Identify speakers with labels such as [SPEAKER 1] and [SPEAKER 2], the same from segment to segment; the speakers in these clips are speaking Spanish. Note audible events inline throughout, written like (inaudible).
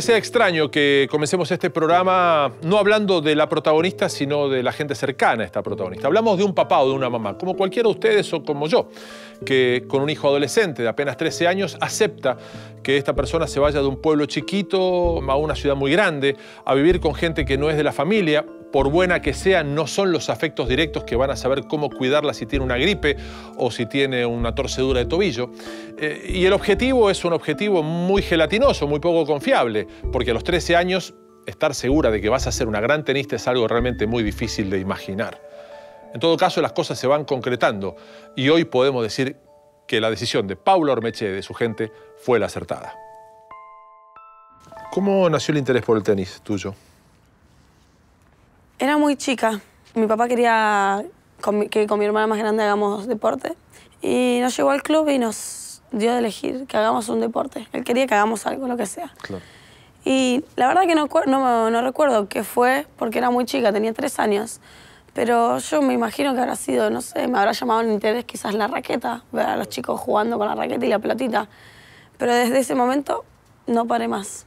[SPEAKER 1] sea extraño que comencemos este programa no hablando de la protagonista, sino de la gente cercana a esta protagonista. Hablamos de un papá o de una mamá, como cualquiera de ustedes o como yo, que con un hijo adolescente de apenas 13 años acepta que esta persona se vaya de un pueblo chiquito a una ciudad muy grande, a vivir con gente que no es de la familia, por buena que sea, no son los afectos directos que van a saber cómo cuidarla si tiene una gripe o si tiene una torcedura de tobillo. Eh, y el objetivo es un objetivo muy gelatinoso, muy poco confiable. Porque a los 13 años estar segura de que vas a ser una gran tenista es algo realmente muy difícil de imaginar. En todo caso, las cosas se van concretando y hoy podemos decir que la decisión de Paula Ormeche y de su gente fue la acertada. ¿Cómo nació el interés por el tenis tuyo?
[SPEAKER 2] Era muy chica. Mi papá quería que con mi hermana más grande hagamos deporte y nos llegó al club y nos dio de elegir que hagamos un deporte. Él quería que hagamos algo, lo que sea. Y la verdad que no, no, no recuerdo qué fue, porque era muy chica, tenía tres años. Pero yo me imagino que habrá sido, no sé, me habrá llamado el interés quizás la raqueta, ver a los chicos jugando con la raqueta y la pelotita. Pero desde ese momento no paré más.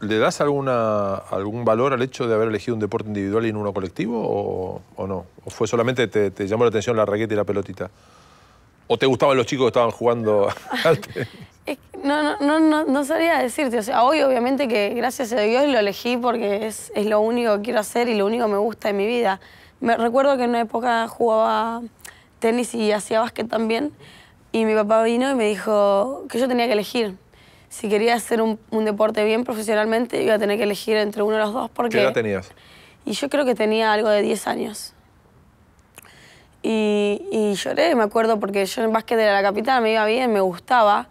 [SPEAKER 1] ¿Le das alguna, algún valor al hecho de haber elegido un deporte individual y no uno colectivo o, no? ¿O fue solamente te, te, llamó la atención la raqueta y la pelotita? ¿O te gustaban los chicos que estaban jugando?
[SPEAKER 2] (laughs) no, no, no, no, sabría decirte. O sea, hoy obviamente que gracias a Dios lo elegí porque es, es lo único que quiero hacer y lo único que me gusta en mi vida. Me recuerdo que en una época jugaba tenis y hacía básquet también y mi papá vino y me dijo que yo tenía que elegir. Si quería hacer un, deporte bien profesionalmente, iba a tener que elegir entre uno de los dos porque... ¿Qué edad tenías? Y yo creo que tenía algo de 10 años. Y, y, lloré, me acuerdo, porque yo en básquet era la capital, me iba bien, me gustaba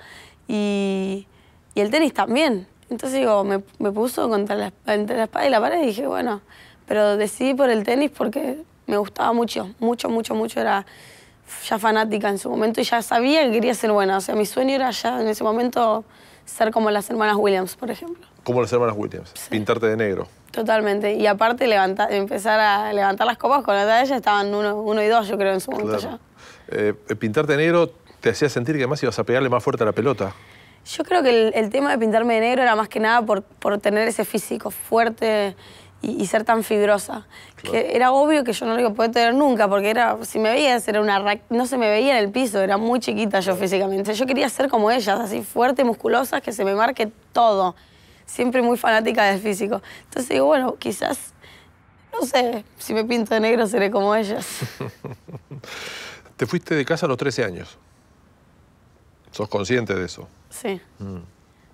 [SPEAKER 2] y, el tenis también. Entonces digo, me, puso contra la, entre la espada y la pared y dije, bueno, pero decidí por el tenis porque me gustaba mucho, mucho, mucho, mucho. Era ya fanática en su momento y ya sabía que quería ser buena. O sea, mi sueño era ya en ese momento ser como las hermanas Williams, por ejemplo.
[SPEAKER 1] Como las hermanas Williams, pintarte de negro.
[SPEAKER 2] Totalmente. Y aparte levantar empezar a levantar las copas con las de ella, estaban uno, uno, y dos, yo creo, en su momento ya.
[SPEAKER 1] Eh, eh, pintarte de negro te hacía sentir que además ibas a pegarle
[SPEAKER 2] más fuerte a la pelota. Yo creo que el, tema de pintarme de negro era más que nada por, tener ese físico fuerte y, ser tan fibrosa. era obvio que yo no lo iba a poder tener nunca, porque era, si me veías, era una no se me veía en el piso, era muy chiquita yo físicamente. Yo quería ser como ellas, así fuerte, musculosa, que se me marque todo. Siempre muy fanática del físico. Entonces digo, bueno, quizás, no sé, si me pinto de negro seré como ellas.
[SPEAKER 1] (laughs) Te fuiste de casa a los 13 años. ¿Sos consciente de eso?
[SPEAKER 2] Sí. Mm.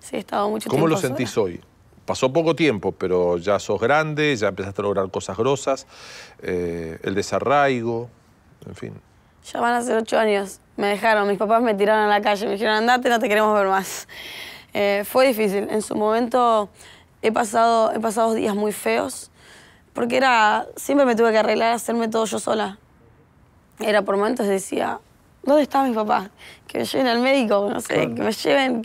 [SPEAKER 2] Sí, he estado mucho tiempo. ¿Cómo lo sentís
[SPEAKER 1] hoy? Pasó poco tiempo, pero ya sos grande, ya empezaste a lograr cosas grosas, eh, el desarraigo, en fin.
[SPEAKER 2] Ya van a ser ocho años. Me dejaron, mis papás me tiraron a la calle, me dijeron andate, no te queremos ver más. Eh, fue difícil. En su momento he pasado, he pasado días muy feos, porque era, siempre me tuve que arreglar, hacerme todo yo sola. Era por momentos decía, ¿Dónde está mi papá? Que me lleven al médico, no sé, que me lleven,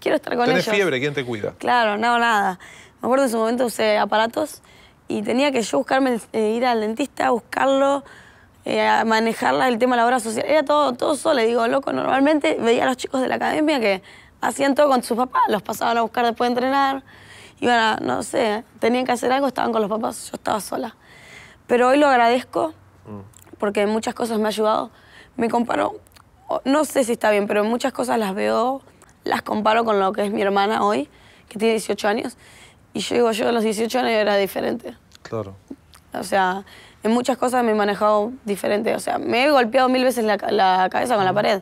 [SPEAKER 2] quiero estar con ¿Tenés ellos. fiebre, ¿quién te cuida? Claro, no, nada. Me acuerdo en su momento usé aparatos y tenía que yo buscarme, eh, ir al dentista, buscarlo, eh, manejarla, el tema de la obra social. Era todo, todo solo, digo, loco, normalmente veía a los chicos de la academia que hacían todo con sus papás, los pasaban a buscar después de entrenar. Y bueno, no sé, tenían que hacer algo, estaban con los papás, yo estaba sola. Pero hoy lo agradezco mm. porque muchas cosas me ha ayudado. Me comparo no sé si está bien, pero muchas cosas las veo, las comparo con lo que es mi hermana hoy, que tiene 18 años, y yo digo, yo a los 18 años era diferente. Claro. O sea, en muchas cosas me he manejado diferente. O sea, me he golpeado mil veces la, cabeza con la pared,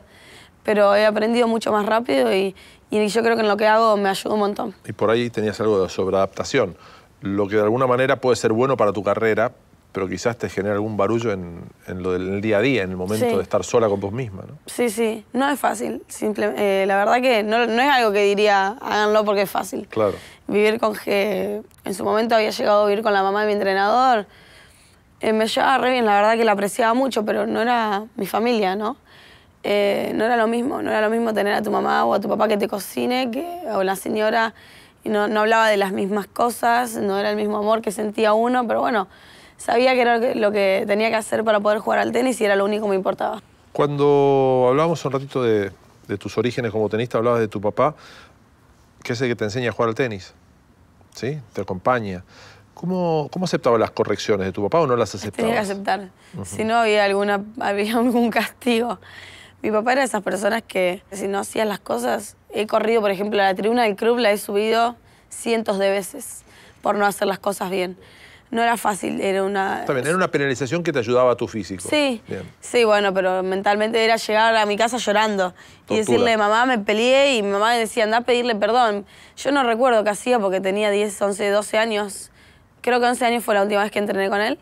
[SPEAKER 2] pero he aprendido mucho más rápido y, yo creo que en lo que hago me ayuda un montón.
[SPEAKER 1] Y por ahí tenías algo de sobreadaptación, lo que de alguna manera puede ser bueno para tu carrera, pero quizás te genera algún barullo en, en lo del día a día, en el momento de estar sola con vos misma.
[SPEAKER 2] ¿no? Sí, sí, no es fácil. Eh, la verdad que no, es algo que diría háganlo porque es fácil. Claro. Vivir con que en su momento había llegado a vivir con la mamá de mi entrenador, eh, me llevaba re bien, la verdad que la apreciaba mucho, pero no era mi familia, ¿no? Eh, no era lo mismo, no era lo mismo tener a tu mamá o a tu papá que te cocine, que, o la señora, no, no hablaba de las mismas cosas, no era el mismo amor que sentía uno, pero bueno, sabía que era lo que tenía que hacer para poder jugar al tenis y era lo único que me importaba.
[SPEAKER 1] Cuando hablábamos un ratito de, tus orígenes como tenista, hablabas de tu papá, que es el que te enseña a jugar al tenis, ¿sí? Te acompaña. ¿Cómo, ¿Cómo aceptabas las correcciones de tu papá o no las aceptabas? Tenía que aceptar.
[SPEAKER 2] Si no, había, alguna, (laughs) había algún castigo. Mi papá era de esas personas que, si no hacías las cosas, he corrido, por ejemplo, a la tribuna del club, la he subido cientos de veces por no hacer las cosas bien no era fácil, era una... era
[SPEAKER 1] una penalización que te ayudaba a tu físico. Sí,
[SPEAKER 2] sí, bueno, pero mentalmente era llegar a mi casa llorando y decirle, mamá, me peleé y mi mamá decía, anda a pedirle perdón. Yo no recuerdo qué hacía porque tenía 10, 11, 12 años. Creo que 11 años fue la última vez que entrené con él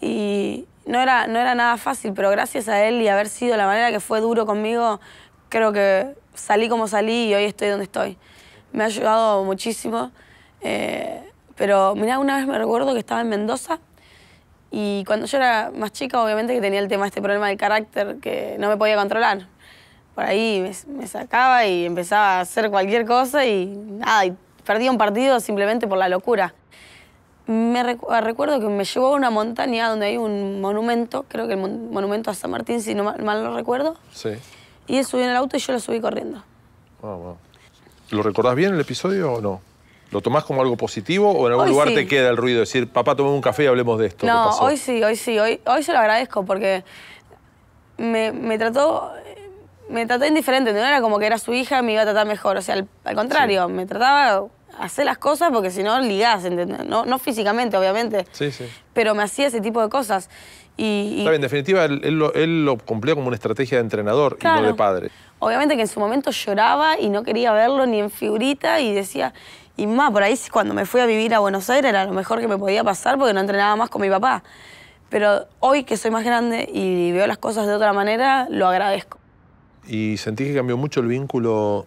[SPEAKER 2] y no era, no era nada fácil, pero gracias a él y haber sido la manera que fue duro conmigo, creo que salí como salí y hoy estoy donde estoy. Me ha ayudado muchísimo. Eh, pero mira una vez me recuerdo que estaba en Mendoza y cuando yo era más chica, obviamente que tenía el tema, este problema de carácter que no me podía controlar. Por ahí me, sacaba y empezaba a hacer cualquier cosa y nada, y perdía un partido simplemente por la locura. Me ah, recuerdo que me llevó a una montaña donde hay un monumento, creo que el monumento a San Martín, si no mal, lo recuerdo. Sí. Y él subió en el auto y yo lo subí corriendo.
[SPEAKER 1] ¿Lo recordás bien el episodio o no? ¿Lo tomás como algo positivo o en algún lugar te queda el ruido? Decir, papá, tomemos un café y hablemos de esto. No, hoy
[SPEAKER 2] sí, hoy sí. Hoy, hoy se lo agradezco porque me, trató me trató indiferente, no era como que era su hija y me iba a tratar mejor. O sea, al, contrario, me trataba hacer las cosas porque si no ligás, No, físicamente, obviamente. Sí, sí. Pero me hacía ese tipo de cosas. Y, en definitiva,
[SPEAKER 1] él, lo, él, cumplía como una estrategia de entrenador y no de padre.
[SPEAKER 2] Obviamente que en su momento lloraba y no quería verlo ni en figurita y decía, y más, por ahí cuando me fui a vivir a Buenos Aires era lo mejor que me podía pasar porque no entrenaba más con mi papá. Pero hoy que soy más grande y veo las cosas de otra manera, lo agradezco.
[SPEAKER 1] ¿Y sentí que cambió mucho el vínculo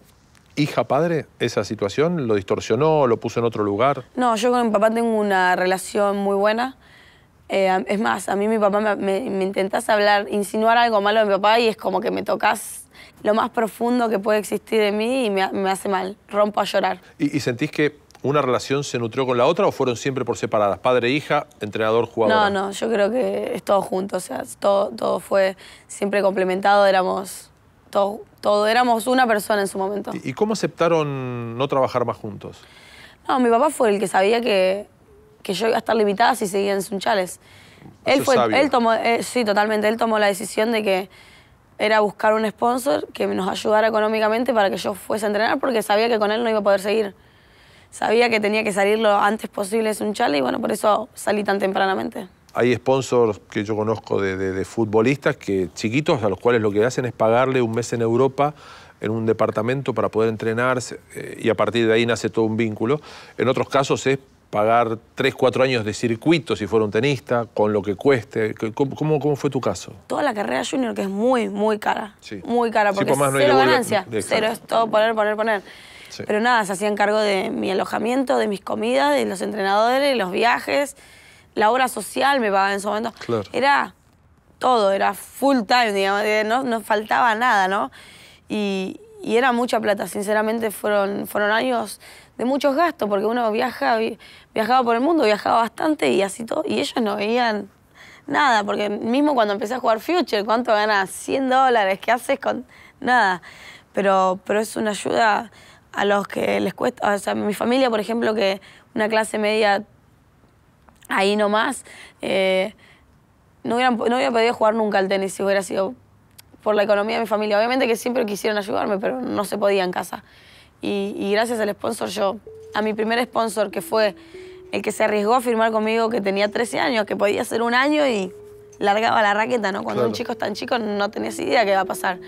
[SPEAKER 1] hija-padre? ¿Esa situación lo distorsionó, lo puso en otro lugar?
[SPEAKER 2] No, yo con mi papá tengo una relación muy buena. Eh, es más, a mí mi papá me, me, intentás hablar, insinuar algo malo de mi papá y es como que me tocas lo más profundo que puede existir en mí y me, hace mal. Rompo a llorar.
[SPEAKER 1] ¿Y, sentís que una relación se nutrió con la otra o fueron siempre por separadas? Padre, hija, entrenador, jugador.
[SPEAKER 2] No, no, yo creo que es todo junto. O sea, todo, todo fue siempre complementado. Éramos todo, éramos una persona en su momento.
[SPEAKER 1] ¿Y, cómo aceptaron no trabajar más juntos?
[SPEAKER 2] No, mi papá fue el que sabía que, yo iba a estar limitada si seguía en Sunchales. Él, fue, él tomó, eh, sí, totalmente, él tomó la decisión de que era buscar un sponsor que nos ayudara económicamente para que yo fuese a entrenar porque sabía que con él no iba a poder seguir. Sabía que tenía que salir lo antes posible de un chale y bueno, por eso salí tan tempranamente.
[SPEAKER 1] Hay sponsors que yo conozco de, de, futbolistas que chiquitos a los cuales lo que hacen es pagarle un mes en Europa en un departamento para poder entrenarse eh, y a partir de ahí nace todo un vínculo. En otros casos es pagar 3, 4 años de circuito si fuera un tenista, con lo que cueste. ¿Cómo, cómo, fue tu caso?
[SPEAKER 2] Toda la carrera junior que es muy, muy cara. Muy cara, porque cero ganancia. cero es todo poner, poner, poner. Pero nada, se hacían cargo de mi alojamiento, de mis comidas, de los entrenadores, los viajes, la obra social me pagaba en su momento. Era todo, era full time, digamos, eh, no, faltaba nada, ¿no? Y, y era mucha plata, sinceramente fueron, fueron años de muchos gastos, porque uno viaja, viajaba por el mundo, viajaba bastante y así todo. Y ellos no veían nada, porque mismo cuando empecé a jugar Future, ¿cuánto ganas? 100 dólares, ¿qué haces con nada? Pero, pero es una ayuda a los que les cuesta, o sea, mi familia, por ejemplo, que una clase media ahí nomás, eh, no, no hubiera podido jugar nunca al tenis si hubiera sido por la economía de mi familia. Obviamente que siempre quisieron ayudarme, pero no se podía en casa. Y, y gracias al sponsor yo, a mi primer sponsor que fue el que se arriesgó a firmar conmigo que tenía 13 años, que podía ser un año y largaba la raqueta, ¿no? Cuando un chico es tan chico no tenés idea qué va a pasar.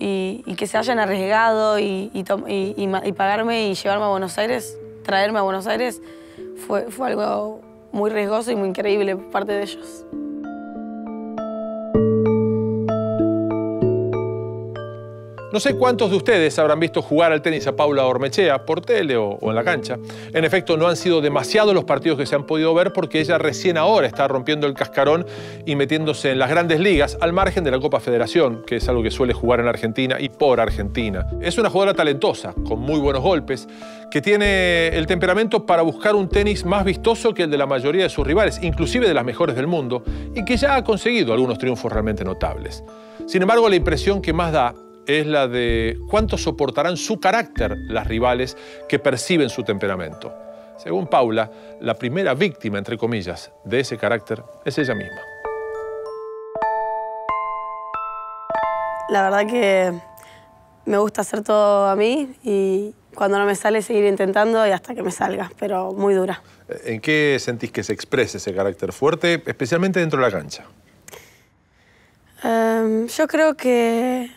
[SPEAKER 2] Y, que se hayan arriesgado y, pagarme y llevarme a Buenos Aires, traerme a Buenos Aires, fue, fue algo muy riesgoso y muy increíble por parte de ellos.
[SPEAKER 1] No sé cuántos de ustedes habrán visto jugar al tenis a Paula Ormechea por tele o, en la cancha. En efecto, no han sido demasiados los partidos que se han podido ver porque ella recién ahora está rompiendo el cascarón y metiéndose en las grandes ligas al margen de la Copa Federación, que es algo que suele jugar en Argentina y por Argentina. Es una jugadora talentosa, con muy buenos golpes, que tiene el temperamento para buscar un tenis más vistoso que el de la mayoría de sus rivales, inclusive de las mejores del mundo, y que ya ha conseguido algunos triunfos realmente notables. Sin embargo, la impresión que más da es la de cuánto soportarán su carácter las rivales que perciben su temperamento. Según Paula, la primera víctima, entre comillas, de ese carácter es ella misma.
[SPEAKER 2] La verdad que me gusta hacer todo a mí y cuando no me sale seguir intentando y hasta que me salga, pero muy dura. Eh,
[SPEAKER 1] ¿En qué sentís que se exprese ese carácter fuerte, especialmente dentro de la cancha?
[SPEAKER 2] Em, yo creo que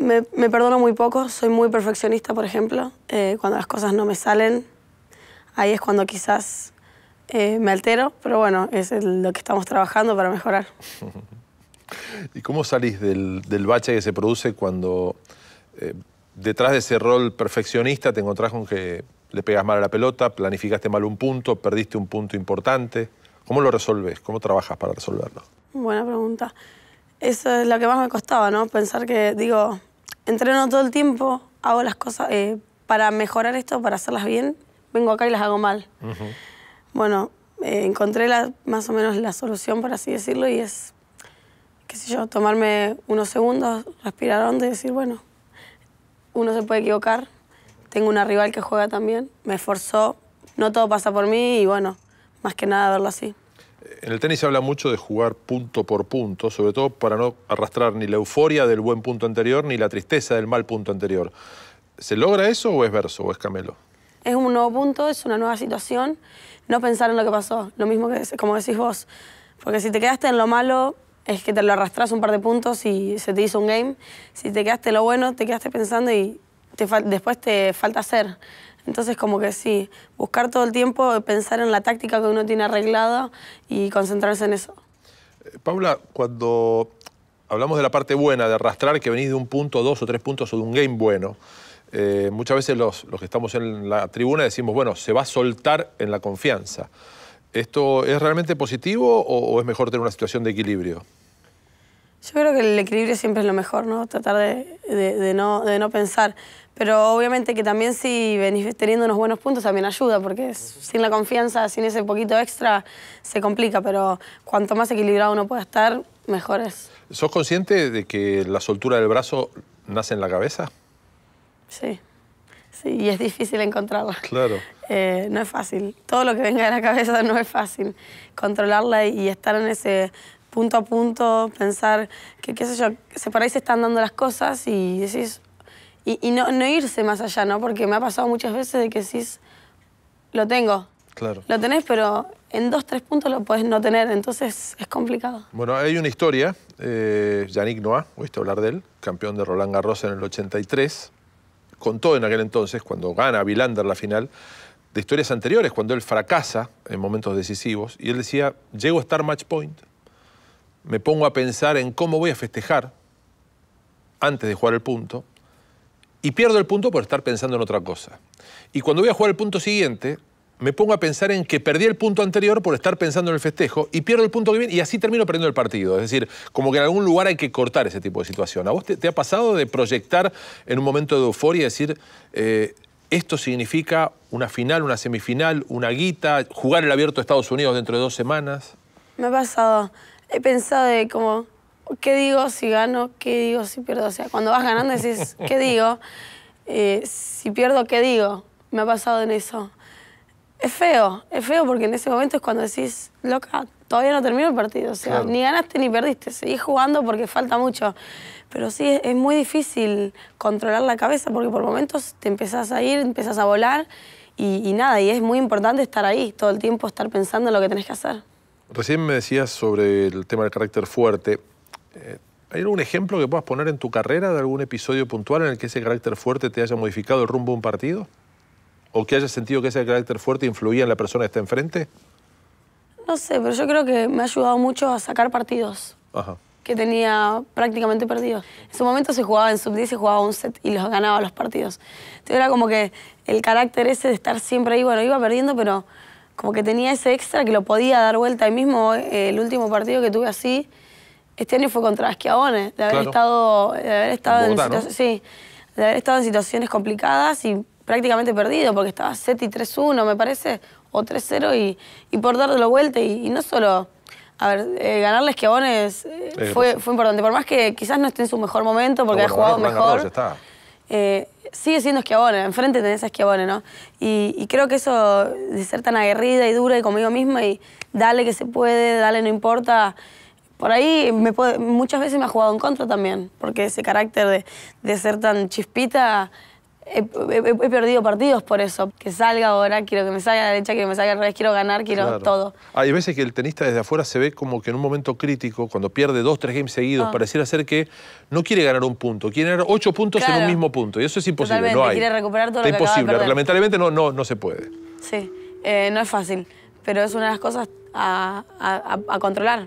[SPEAKER 2] me, perdono muy poco, soy muy perfeccionista, por ejemplo. Eh, cuando las cosas no me salen, ahí es cuando quizás eh, me altero, pero bueno, es lo que estamos trabajando para mejorar. (laughs)
[SPEAKER 1] ¿Y cómo salís del, del bache que se produce cuando eh, detrás de ese rol perfeccionista te encontrás con que le pegas mal a la pelota, planificaste mal un punto, perdiste un punto importante? ¿Cómo lo resolves? ¿Cómo trabajas para resolverlo?
[SPEAKER 2] Buena pregunta. Eso es lo que más me costaba, ¿no? Pensar que, digo, entreno todo el tiempo, hago las cosas eh, para mejorar esto, para hacerlas bien, vengo acá y las hago mal. Bueno, eh, encontré la, más o menos la solución, por así decirlo, y es, qué sé yo, tomarme unos segundos, respirar hondo y decir, bueno, uno se puede equivocar, tengo una rival que juega también, me esforzó, no todo pasa por mí y bueno, más que nada verlo así.
[SPEAKER 1] En el tenis se habla mucho de jugar punto por punto, sobre todo para no arrastrar ni la euforia del buen punto anterior ni la tristeza del mal punto anterior. ¿Se logra eso o es verso o es camelo?
[SPEAKER 2] Es un nuevo punto, es una nueva situación. No pensar en lo que pasó, lo mismo que como decís vos. Porque si te quedaste en lo malo, es que te lo arrastras un par de puntos y se te hizo un game. Si te quedaste en lo bueno, te quedaste pensando y después te falta hacer. Entonces, como que sí, buscar todo el tiempo, pensar en la táctica que uno tiene arreglada y concentrarse en eso.
[SPEAKER 1] Eh, Paula, cuando hablamos de la parte buena, de arrastrar, que venís de un punto, dos o tres puntos o de un game bueno, eh, muchas veces los, que estamos en la tribuna decimos, bueno, se va a soltar en la confianza. ¿Esto es realmente positivo o, es mejor tener una situación de equilibrio?
[SPEAKER 2] Yo creo que el equilibrio siempre es lo mejor, ¿no? Tratar no, de no pensar. Pero obviamente que también si venís teniendo unos buenos puntos también ayuda, porque sin la confianza, sin ese poquito extra, se complica. Pero cuanto más equilibrado uno pueda estar, mejor es.
[SPEAKER 1] ¿Sos consciente de que la soltura del brazo nace en la cabeza?
[SPEAKER 2] Sí, sí, y es difícil encontrarla. Claro. Eh, no es fácil. Todo lo que venga de la cabeza no es fácil. Controlarla y estar en ese punto a punto, pensar que, qué sé yo, se por ahí se están dando las cosas y decís, y, no, irse más allá, ¿no? Porque me ha pasado muchas veces de que decís, lo tengo. Claro. Lo tenés, pero en dos, tres puntos lo podés no tener, entonces es complicado.
[SPEAKER 1] Bueno, hay una historia, eh, Yannick Noah, oíste hablar de él, campeón de Roland Garros en el 83, contó en aquel entonces, cuando gana Vilander la final, de historias anteriores, cuando él fracasa en momentos decisivos, y él decía, llego a estar match point, me pongo a pensar en cómo voy a festejar antes de jugar el punto, y pierdo el punto por estar pensando en otra cosa. Y cuando voy a jugar el punto siguiente, me pongo a pensar en que perdí el punto anterior por estar pensando en el festejo y pierdo el punto que viene y así termino perdiendo el partido. Es decir, como que en algún lugar hay que cortar ese tipo de situación. ¿A vos te, ha pasado de proyectar en un momento de euforia y decir, eh, esto significa una final, una semifinal, una guita, jugar el abierto de Estados Unidos dentro de dos semanas?
[SPEAKER 2] Me ha pasado. He pensado de cómo... ¿qué digo si gano? ¿Qué digo si pierdo? O sea, cuando vas ganando decís, ¿qué digo? Eh, si pierdo, ¿qué digo? Me ha pasado en eso. Es feo, es feo porque en ese momento es cuando decís, loca, todavía no termino el partido. O sea, ni ganaste ni perdiste. Seguís jugando porque falta mucho. Pero sí, es, muy difícil controlar la cabeza porque por momentos te empezás a ir, empezás a volar y, y nada. Y es muy importante estar ahí todo el tiempo, estar pensando en lo que tenés que hacer.
[SPEAKER 1] Recién me decías sobre el tema del carácter fuerte. Eh, ¿Hay algún ejemplo que puedas poner en tu carrera de algún episodio puntual en el que ese carácter fuerte te haya modificado el rumbo de un partido? ¿O que hayas sentido que ese carácter fuerte influía en la persona que está enfrente?
[SPEAKER 2] No sé, pero yo creo que me ha ayudado mucho a sacar partidos que tenía prácticamente perdidos. En su momento se jugaba en sub-10, se jugaba un set y los ganaba los partidos. Entonces era como que el carácter ese de estar siempre ahí, bueno, iba perdiendo, pero como que tenía ese extra que lo podía dar vuelta. Ahí mismo, eh, el último partido que tuve así, este año fue contra Esquiabones, de haber estado, estado en, de haber estado en situaciones complicadas y prácticamente perdido, porque estaba 7 y 3-1, me parece, o 3-0, y, y, por la vuelta, y, no solo. A ver, eh, ganarle Esquiabones
[SPEAKER 1] eh, fue,
[SPEAKER 2] importante. Por más que quizás no esté en su mejor momento porque ha jugado mejor. Eh, sigue siendo Esquiabones, enfrente tenés a Esquiabones, ¿no? Y, y, creo que eso de ser tan aguerrida y dura y conmigo misma y dale que se puede, dale no importa, por ahí me muchas veces me ha jugado en contra también, porque ese carácter de, ser tan chispita, he, perdido partidos por eso. Que salga ahora, quiero que me salga a la derecha, quiero que me salga al revés, quiero ganar, quiero todo.
[SPEAKER 1] Ah, hay veces que el tenista desde afuera se ve como que en un momento crítico, cuando pierde dos, tres games seguidos, ah. pareciera ser que no quiere ganar un punto, quiere ganar ocho puntos en un mismo punto. Y eso es imposible, no hay. quiere recuperar todo lo que imposible, lamentablemente no, no, no se puede.
[SPEAKER 2] Sí, eh, no es fácil, pero es una de las cosas a controlar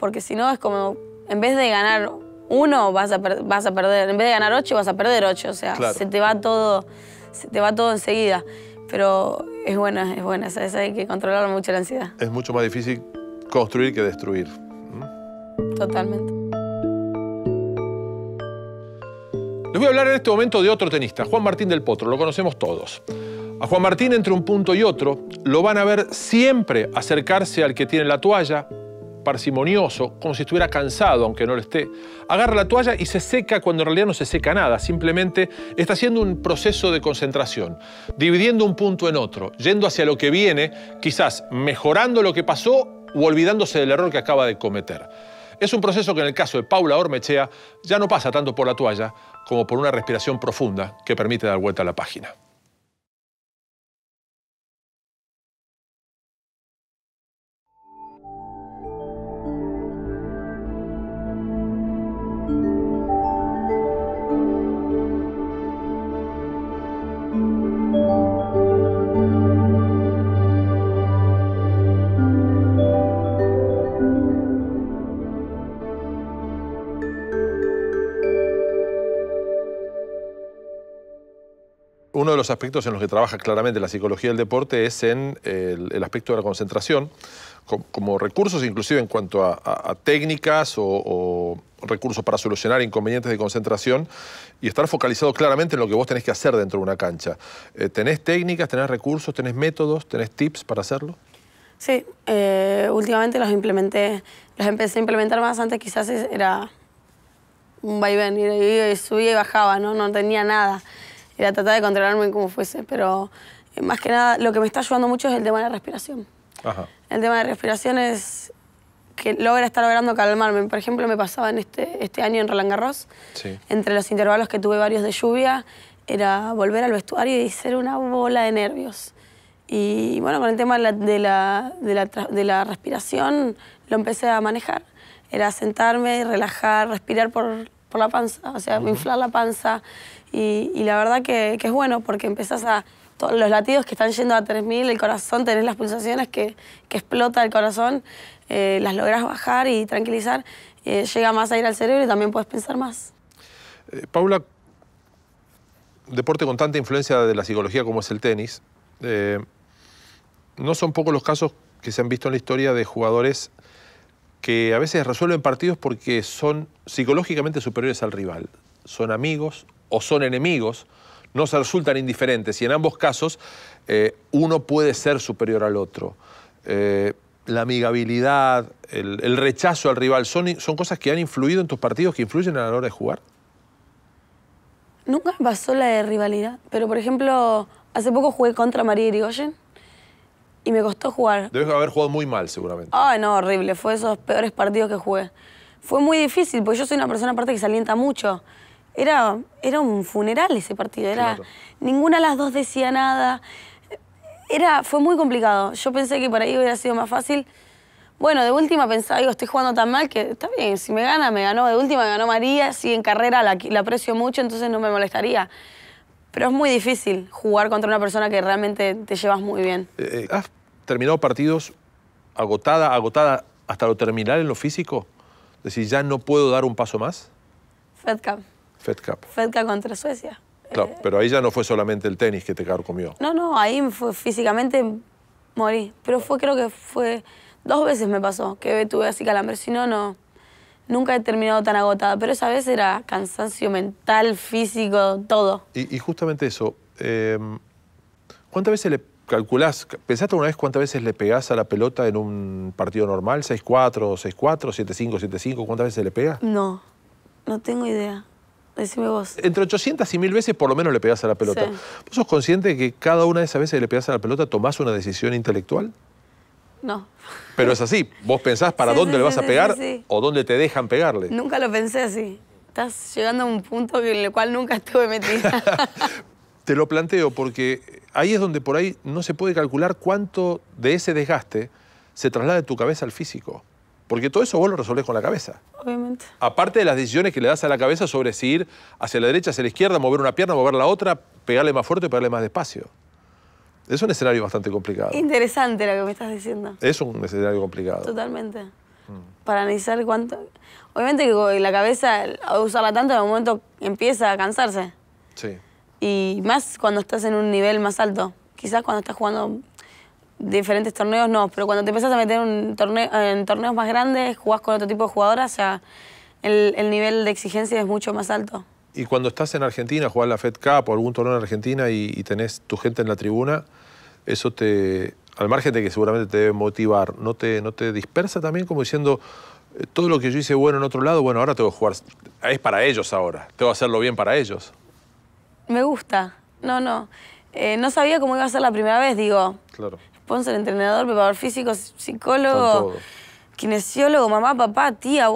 [SPEAKER 2] porque si no es como, en vez de ganar uno, vas a, vas a perder, en vez de ganar ocho, vas a perder ocho, o sea, se te va todo, te va todo enseguida. Pero es buena, es buena, hay que controlar mucho la ansiedad.
[SPEAKER 1] Es mucho más difícil construir que destruir. Totalmente. Les voy a hablar en este momento de otro tenista, Juan Martín del Potro, lo conocemos todos. A Juan Martín entre un punto y otro lo van a ver siempre acercarse al que tiene la toalla, parsimonioso, como si estuviera cansado, aunque no lo esté. Agarra la toalla y se seca cuando en realidad no se seca nada, simplemente está haciendo un proceso de concentración, dividiendo un punto en otro, yendo hacia lo que viene, quizás mejorando lo que pasó o olvidándose del error que acaba de cometer. Es un proceso que en el caso de Paula Ormechea ya no pasa tanto por la toalla como por una respiración profunda que permite dar vuelta a la página. uno de los aspectos en los que trabaja claramente la psicología del deporte es en el, aspecto de la concentración, como, recursos inclusive en cuanto a, técnicas o, recursos para solucionar inconvenientes de concentración y estar focalizado claramente en lo que vos tenés que hacer dentro de una cancha. Eh, ¿Tenés técnicas, tenés recursos, tenés métodos, tenés tips para hacerlo?
[SPEAKER 2] Sí, eh, últimamente los implementé, los empecé a implementar más antes, quizás era un vaivén, y subía y bajaba, ¿no? No tenía nada era tratar de controlarme como fuese, pero eh, más que nada lo que me está ayudando mucho es el tema de la respiración. El tema de respiración es que logra estar logrando calmarme. Por ejemplo, me pasaba en este, este año en Roland Garros, entre los intervalos que tuve varios de lluvia, era volver al vestuario y ser una bola de nervios. Y bueno, con el tema de la, de la, de la, de la respiración lo empecé a manejar. Era sentarme, relajar, respirar por por la panza, o sea, inflar la panza. Y, la verdad que, es bueno porque empezás a... Los latidos que están yendo a 3.000, el corazón, tenés las pulsaciones que, explota el corazón, eh, las logras bajar y tranquilizar, eh, llega más a ir al cerebro y también puedes pensar más.
[SPEAKER 1] Eh, Paula, deporte con tanta influencia de la psicología como es el tenis, no son pocos los casos que se han visto en la historia de jugadores que a veces resuelven partidos porque son psicológicamente superiores al rival. Son amigos o son enemigos, no se resultan indiferentes y en ambos casos eh, uno puede ser superior al otro. Eh, la amigabilidad, el, rechazo al rival, ¿son, cosas que han influido en tus partidos, que influyen a la hora de jugar?
[SPEAKER 2] Nunca pasó la rivalidad, pero por ejemplo, hace poco jugué contra María Irigoyen y me costó jugar.
[SPEAKER 1] Debes haber jugado muy mal, seguramente.
[SPEAKER 2] Ay, no, horrible. Fue esos peores partidos que jugué. Fue muy difícil, porque yo soy una persona aparte que se alienta mucho. Era, era un funeral ese partido. Era, Ninguna de las dos decía nada. Era, fue muy complicado. Yo pensé que para ahí hubiera sido más fácil. Bueno, de última pensaba, digo, estoy jugando tan mal que está bien, si me gana, me ganó. De última me ganó María, sí, en carrera la aprecio mucho, entonces no me molestaría. Pero es muy difícil jugar contra una persona que realmente te llevas muy bien.
[SPEAKER 1] Eh, eh, ¿Has terminado partidos agotada, agotada, hasta lo terminal en lo físico? Decir, ya no puedo dar un paso más. Fed Cup. Fed Cup.
[SPEAKER 2] Fed Cup contra Suecia.
[SPEAKER 1] Claro, eh, pero ahí ya no fue solamente el tenis que te carcomió.
[SPEAKER 2] No, no, ahí fue físicamente morí. Pero fue, creo que fue dos veces me pasó que tuve así calambre. Si no, no. Nunca he terminado tan agotada, pero esa vez era cansancio mental, físico, todo.
[SPEAKER 1] Y, justamente eso, em, ¿cuántas veces le calculás, pensaste alguna vez cuántas veces le pegás a la pelota en un partido normal? ¿6-4, 6-4, 7-5, 7-5? ¿Cuántas veces le pegás?
[SPEAKER 2] No, no tengo idea. Decime vos.
[SPEAKER 1] Entre 800 y 1000 veces por lo menos le pegás a la pelota. ¿Vos sos consciente de que cada una de esas veces que le pegás a la pelota tomás una decisión intelectual? No. Pero es así. Vos pensás para dónde le vas a pegar o dónde te dejan pegarle.
[SPEAKER 2] Nunca lo pensé así. Estás llegando a un punto en el cual nunca estuve metida.
[SPEAKER 1] (laughs) te lo planteo porque ahí es donde por ahí no se puede calcular cuánto de ese desgaste se traslada de tu cabeza al físico. Porque todo eso vos lo resolvés con la cabeza. Obviamente. Aparte de las decisiones que le das a la cabeza sobre si ir hacia la derecha, hacia la izquierda, mover una pierna, mover la otra, pegarle más fuerte o pegarle más despacio. Es un escenario bastante complicado.
[SPEAKER 2] Interesante lo que me estás diciendo.
[SPEAKER 1] Es un escenario complicado.
[SPEAKER 2] Totalmente. Mm. Para analizar cuánto... Obviamente que la cabeza, al usarla tanto, en un momento empieza a cansarse. Sí. Y más cuando estás en un nivel más alto. Quizás cuando estás jugando diferentes torneos, no. Pero cuando te empiezas a meter un torneo, en torneos más grandes, jugás con otro tipo de jugadoras, o sea, el nivel de exigencia es mucho más alto.
[SPEAKER 1] Y cuando estás en Argentina, jugás la Fed Cup o algún torneo en Argentina y, tenés tu gente en la tribuna, eso te, al margen de que seguramente te debe motivar, ¿no te, no te dispersa también como diciendo, eh, todo lo que yo hice bueno en otro lado, bueno, ahora tengo que jugar, es para ellos ahora, tengo que hacerlo bien para ellos?
[SPEAKER 2] Me gusta, no, no. Eh, no sabía cómo iba a ser la primera vez, digo. Claro. Sponsor, entrenador, preparador físico, psicólogo, kinesiólogo, mamá, papá, tía,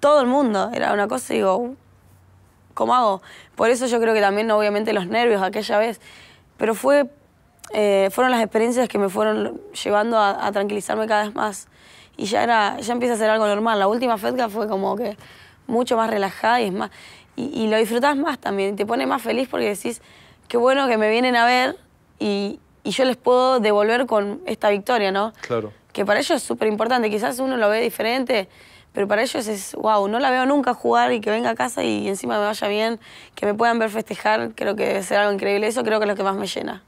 [SPEAKER 2] todo el mundo. Era una cosa, digo, ¿cómo hago? Por eso yo creo que también, obviamente, los nervios aquella vez. Pero fue, eh, fueron las experiencias que me fueron llevando a, tranquilizarme cada vez más. Y ya, era, ya empieza a ser algo normal. La última FedCa fue como que mucho más relajada y es más... Y, lo disfrutás más también, te pone más feliz porque decís, qué bueno que me vienen a ver y, y yo les puedo devolver con esta victoria, ¿no? Claro. Que para ellos es súper importante. Quizás uno lo ve diferente, pero para ellos es, wow, no la veo nunca jugar y que venga a casa y encima me vaya bien, que me puedan ver festejar, creo que debe ser algo increíble. Eso creo que es lo que más me llena.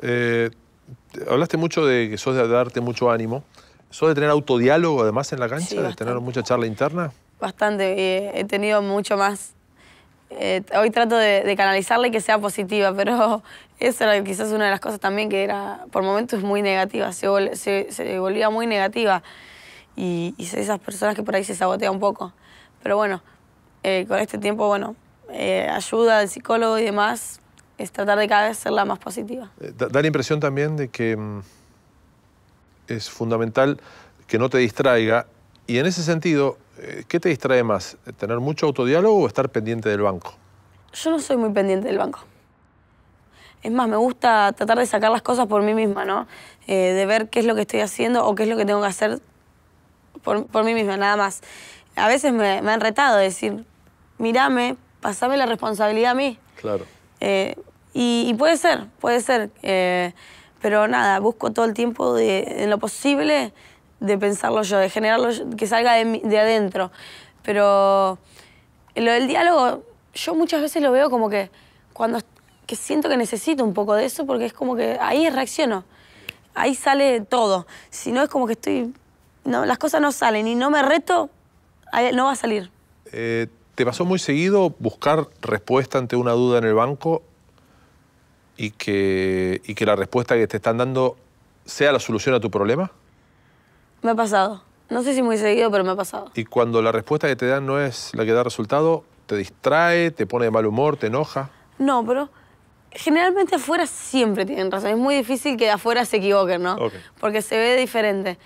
[SPEAKER 1] Eh, hablaste mucho de que sos de darte mucho ánimo. ¿Sos de tener autodiálogo además en la cancha? ¿De tener mucha charla interna?
[SPEAKER 2] Bastante, eh, he tenido mucho más. Eh, hoy trato de, canalizarla y que sea positiva, (laughs) pero eso era quizás una de las cosas también que era, por momentos, muy negativa, se, se volvía muy negativa y, esas personas que por ahí se sabotea un poco. Pero bueno, eh, con este tiempo, bueno, eh, ayuda al psicólogo y demás, es tratar de cada vez ser la más positiva.
[SPEAKER 1] Eh, da, la impresión también de que mm, es fundamental que no te distraiga y en ese sentido, ¿qué te distrae más? ¿Tener mucho autodiálogo o estar pendiente del banco?
[SPEAKER 2] Yo no soy muy pendiente del banco. Es más, me gusta tratar de sacar las cosas por mí misma, ¿no? de ver qué es lo que estoy haciendo o qué es lo que tengo que hacer por, por mí misma, nada más. A veces me, me han retado a decir, mirame, pasame la responsabilidad a mí. Claro. Eh, y, puede ser, puede ser. Eh, pero nada, busco todo el tiempo, de, en lo posible, de pensarlo yo, de generarlo, que salga de, de, adentro. Pero lo del diálogo, yo muchas veces lo veo como que cuando siento que necesito un poco de eso, porque es como que ahí reacciono, ahí sale todo. Si no, es como que estoy no, las cosas no salen y no me reto, no va a salir.
[SPEAKER 1] Eh, ¿Te pasó muy seguido buscar respuesta ante una duda en el banco y que, que la respuesta que te están dando sea la solución a tu problema?
[SPEAKER 2] Me ha pasado. No sé si muy seguido, pero me ha pasado.
[SPEAKER 1] Y cuando la respuesta que te dan no es la que da resultado, ¿te distrae, te pone de mal humor, te enoja?
[SPEAKER 2] No, pero generalmente afuera siempre tienen razón. Es muy difícil que afuera se equivoquen, ¿no? Porque se ve diferente.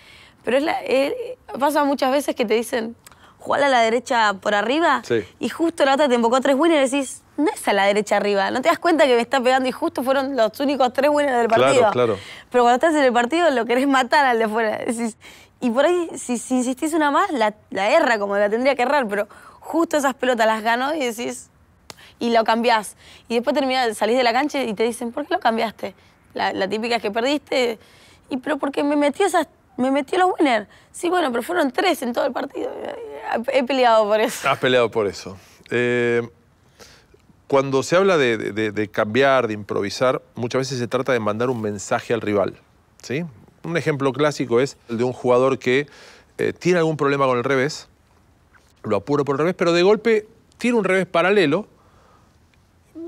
[SPEAKER 2] Pero es la, eh, pasa muchas veces que te dicen, jugar a la derecha por arriba y justo la otra te invocó tres winners y decís, no es a la derecha arriba, no te das cuenta que me está pegando y justo fueron los únicos tres winners del partido. Claro, claro. Pero cuando estás en el partido lo querés matar al de afuera. y por ahí, si, insistís una más, la, la erra como la tendría que errar, pero justo esas pelotas las ganó y decís, y lo cambiás. Y después salís de la cancha y te dicen, ¿por qué lo cambiaste? La, típica es que perdiste, y pero porque me metí esas me metió los winner. Sí, bueno, pero fueron tres en todo el partido. He peleado por
[SPEAKER 1] eso. Has peleado por eso. Eh, cuando se habla de, cambiar, de improvisar, muchas veces se trata de mandar un mensaje al rival. ¿sí? Un ejemplo clásico es el de un jugador que eh, tiene algún problema con el revés, lo apuro por el revés, pero de golpe tiene un revés paralelo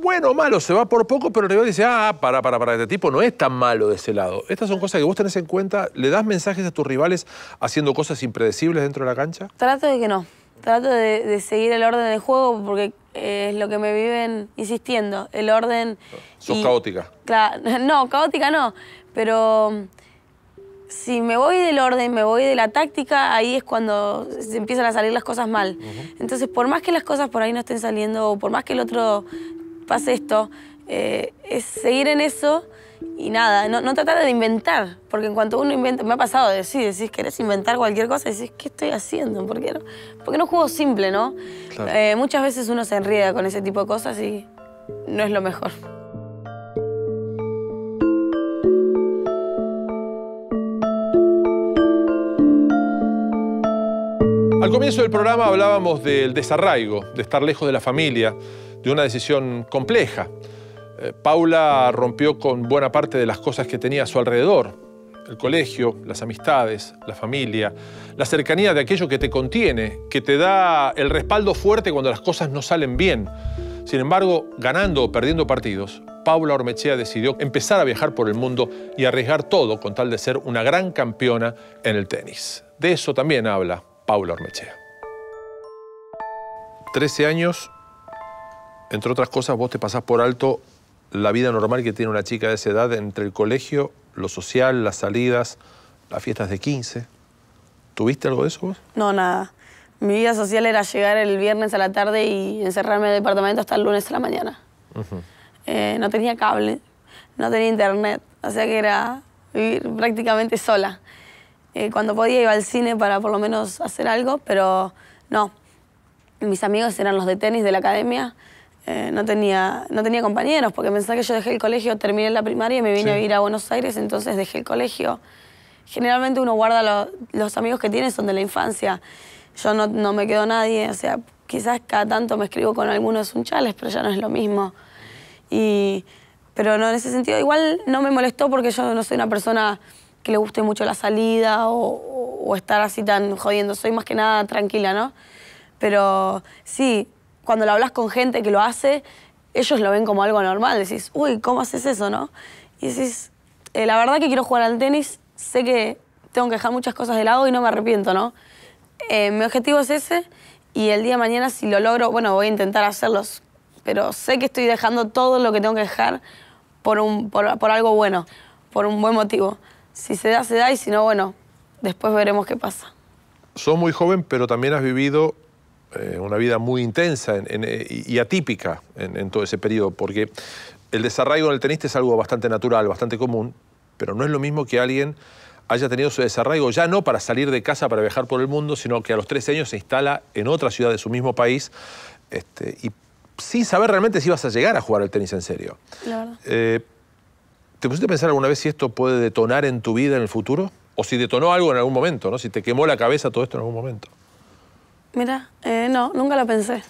[SPEAKER 1] bueno malo, se va por poco, pero el rival dice, ah, para, para, para, este tipo no es tan malo de ese lado. Estas son cosas que vos tenés en cuenta, ¿le das mensajes a tus rivales haciendo cosas impredecibles dentro de la cancha?
[SPEAKER 2] Trato de que no, trato de, seguir el orden del juego porque eh, es lo que me viven insistiendo, el orden... Sos caótica. Claro, (laughs) no, caótica no, pero mm, si me voy del orden, me voy de la táctica, ahí es cuando se empiezan a salir las cosas mal. Entonces, por más que las cosas por ahí no estén saliendo, por más que el otro pasa esto, eh, es seguir en eso y nada, no, tratar de inventar, porque en cuanto uno inventa, me ha pasado de decir, decís, querés inventar cualquier cosa, decís, ¿qué estoy haciendo? Porque qué no, porque no juego simple, no? Eh, muchas veces uno se enrieda con ese tipo de cosas y no es lo mejor.
[SPEAKER 1] Al comienzo del programa hablábamos del desarraigo, de estar lejos de la familia, de una decisión compleja. Eh, Paula rompió con buena parte de las cosas que tenía a su alrededor, el colegio, las amistades, la familia, la cercanía de aquello que te contiene, que te da el respaldo fuerte cuando las cosas no salen bien. Sin embargo, ganando o perdiendo partidos, Paula Ormechea decidió empezar a viajar por el mundo y arriesgar todo con tal de ser una gran campeona en el tenis. De eso también habla Paula Ormechea. 13 años entre otras cosas, vos te pasás por alto la vida normal que tiene una chica de esa edad entre el colegio, lo social, las salidas, las fiestas de 15. ¿Tuviste algo de eso vos?
[SPEAKER 2] No, nada. Mi vida social era llegar el viernes a la tarde y encerrarme en el departamento hasta el lunes a la mañana. Eh, no tenía cable, no tenía internet, o sea que era vivir prácticamente sola. Eh, cuando podía iba al cine para por lo menos hacer algo, pero no. Mis amigos eran los de tenis de la academia, eh, no, tenía, no tenía compañeros, porque pensaba que yo dejé el colegio, terminé la primaria y me vine a ir a Buenos Aires, entonces dejé el colegio. Generalmente uno guarda los amigos que tiene, son de la infancia. Yo no, me quedo nadie, o sea, quizás cada tanto me escribo con algunos unchales, pero ya no es lo mismo. pero no, en ese sentido, igual no me molestó porque yo no soy una persona que le guste mucho la salida o estar así tan jodiendo. Soy más que nada tranquila, ¿no? Pero sí, cuando lo hablas con gente que lo hace, ellos lo ven como algo normal. Decís, uy, ¿cómo haces eso, no? Y decís, eh, la verdad que quiero jugar al tenis, sé que tengo que dejar muchas cosas de lado y no me arrepiento, ¿no? Eh, mi objetivo es ese y el día de mañana si lo logro, bueno, voy a intentar hacerlos, pero sé que estoy dejando todo lo que tengo que dejar por, un, por, por algo bueno, por un buen motivo. Si se da, se da y si no, bueno, después veremos qué pasa.
[SPEAKER 1] Sos muy joven, pero también has vivido eh, una vida muy intensa eh, y atípica en, todo ese periodo, porque el desarraigo en el tenista es algo bastante natural, bastante común, pero no es lo mismo que alguien haya tenido su desarraigo ya no para salir de casa para viajar por el mundo, sino que a los 13 años se instala en otra ciudad de su mismo país este, y sin saber realmente si vas a llegar a jugar al tenis en serio. Claro. Eh, ¿Te pusiste a pensar alguna vez si esto puede detonar en tu vida en el futuro? ¿O si detonó algo en algún momento? ¿no? Si te quemó la cabeza todo esto en algún momento.
[SPEAKER 2] Mira, eh, no, nunca lo pensé.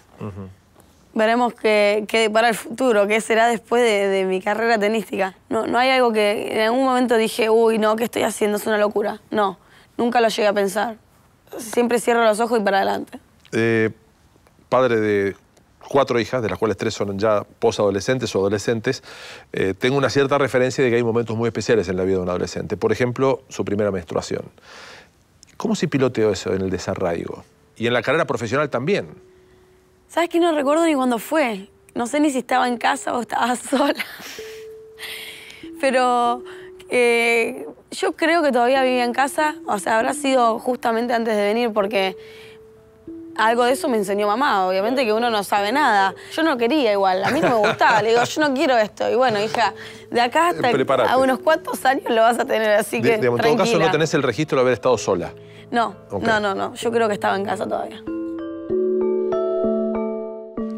[SPEAKER 2] Veremos qué, para el futuro, qué será después de, mi carrera tenística. No, hay algo que en algún momento dije, uy, no, ¿qué estoy haciendo? Es una locura. No, nunca lo llegué a pensar. Siempre cierro los ojos y para adelante.
[SPEAKER 1] Eh, padre de cuatro hijas, de las cuales tres son ya posadolescentes o adolescentes, eh, tengo una cierta referencia de que hay momentos muy especiales en la vida de un adolescente. Por ejemplo, su primera menstruación. ¿Cómo se piloteó eso en el desarraigo? y en la carrera profesional también.
[SPEAKER 2] ¿Sabes que no recuerdo ni cuándo fue? No sé ni si estaba en casa o estaba (laughs) sola. Pero eh, yo creo que todavía vivía en casa. O sea, habrá sido justamente antes de venir porque algo de eso me enseñó mamá, obviamente que uno no sabe nada. Yo no quería igual, a mí no me gustaba. Le digo, yo no quiero esto. Y bueno, hija, de acá eh, hasta a unos cuantos años lo vas a tener, así que. en todo caso, no tenés
[SPEAKER 1] el registro de haber estado sola.
[SPEAKER 2] No, no, no, no. Yo creo que estaba en casa todavía.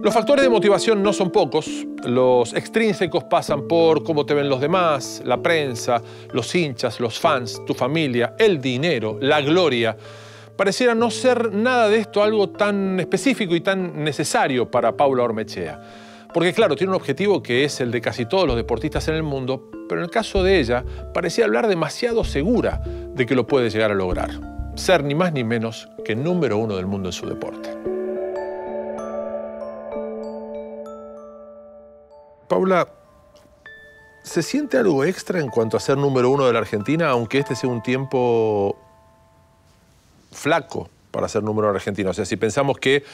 [SPEAKER 1] Los factores de motivación no son pocos. Los extrínsecos pasan por cómo te ven los demás, la prensa, los hinchas, los fans, tu familia, el dinero, la gloria pareciera no ser nada de esto algo tan específico y tan necesario para Paula Ormechea. Porque claro, tiene un objetivo que es el de casi todos los deportistas en el mundo, pero en el caso de ella parecía hablar demasiado segura de que lo puede llegar a lograr. Ser ni más ni menos que número uno del mundo en su deporte. Paula, ¿se siente algo extra en cuanto a ser número uno de la Argentina, aunque este sea un tiempo flaco para ser número uno en O sea, si pensamos que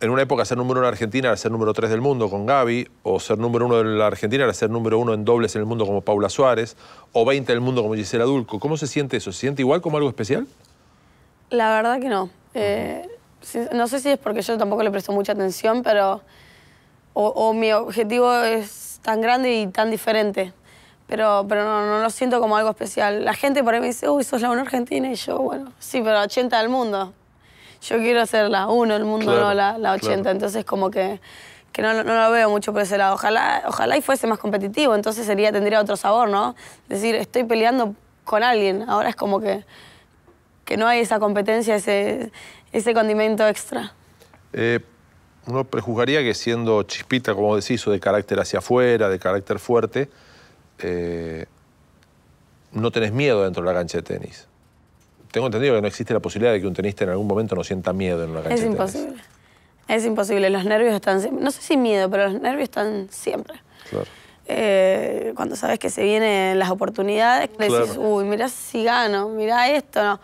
[SPEAKER 1] en una época ser número uno en Argentina era ser número tres del mundo con Gaby, o ser número uno en la Argentina era ser número uno en dobles en el mundo como Paula Suárez, o 20 del mundo como Gisela Dulco. ¿Cómo se siente eso? ¿Se siente igual
[SPEAKER 2] como algo especial? La verdad que no. Eh, no sé si es porque yo tampoco le presto mucha atención, pero o mi objetivo es tan grande y tan diferente pero, no, lo siento como algo especial. La gente por ahí me dice, uy, sos la una argentina. Y yo, bueno, sí, pero 80 del mundo. Yo quiero ser la uno del mundo, no la, 80. Entonces, como que, no, no, lo veo mucho por ese lado. Ojalá, ojalá y fuese más competitivo. Entonces sería, tendría otro sabor, ¿no? Decir, estoy peleando con alguien. Ahora es como que, que no hay esa competencia, ese, condimento extra.
[SPEAKER 1] Eh, uno prejuzgaría que siendo chispita, como decís, o de carácter hacia afuera, de carácter fuerte, eh, no tenés miedo dentro de la cancha de tenis. Tengo entendido que no existe la posibilidad de que un tenista en algún momento no sienta miedo en la cancha. Es de imposible.
[SPEAKER 2] Tenis. Es imposible. Los nervios están siempre. No sé si miedo, pero los nervios están siempre. Claro. Eh, cuando sabes que se vienen las oportunidades, decís, uy, mirá si gano, mirá esto,